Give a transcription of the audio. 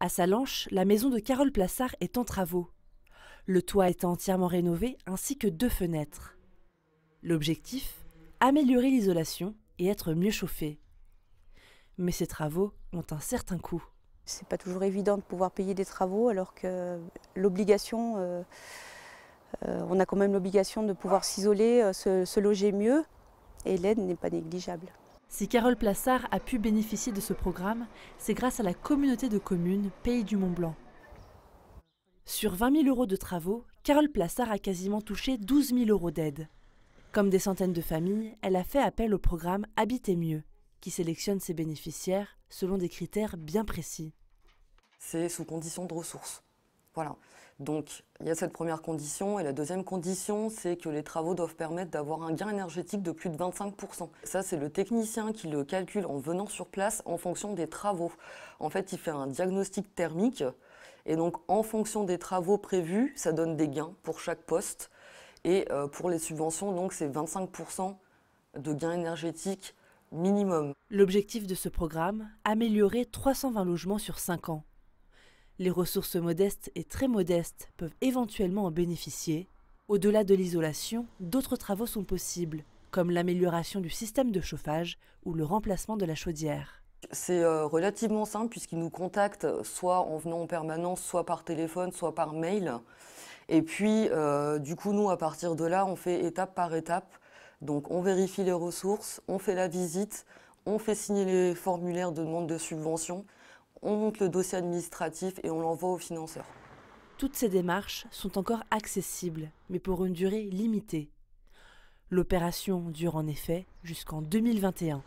À Salanches, la maison de Carole Plassard est en travaux. Le toit est entièrement rénové ainsi que deux fenêtres. L'objectif Améliorer l'isolation et être mieux chauffé. Mais ces travaux ont un certain coût. C'est pas toujours évident de pouvoir payer des travaux alors que l'obligation, euh, euh, on a quand même l'obligation de pouvoir ah. s'isoler, euh, se loger mieux et l'aide n'est pas négligeable. Si Carole Plassard a pu bénéficier de ce programme, c'est grâce à la communauté de communes Pays du Mont-Blanc. Sur 20 000 euros de travaux, Carole Plassard a quasiment touché 12 000 euros d'aide. Comme des centaines de familles, elle a fait appel au programme Habiter mieux, qui sélectionne ses bénéficiaires selon des critères bien précis. C'est sous condition de ressources. Voilà. Donc, il y a cette première condition. Et la deuxième condition, c'est que les travaux doivent permettre d'avoir un gain énergétique de plus de 25%. Ça, c'est le technicien qui le calcule en venant sur place en fonction des travaux. En fait, il fait un diagnostic thermique. Et donc, en fonction des travaux prévus, ça donne des gains pour chaque poste. Et euh, pour les subventions, donc, c'est 25% de gain énergétique minimum. L'objectif de ce programme, améliorer 320 logements sur 5 ans. Les ressources modestes et très modestes peuvent éventuellement en bénéficier. Au-delà de l'isolation, d'autres travaux sont possibles, comme l'amélioration du système de chauffage ou le remplacement de la chaudière. C'est euh, relativement simple puisqu'ils nous contactent soit en venant en permanence, soit par téléphone, soit par mail. Et puis, euh, du coup, nous, à partir de là, on fait étape par étape. Donc, on vérifie les ressources, on fait la visite, on fait signer les formulaires de demande de subvention, on monte le dossier administratif et on l'envoie au financeur. Toutes ces démarches sont encore accessibles, mais pour une durée limitée. L'opération dure en effet jusqu'en 2021.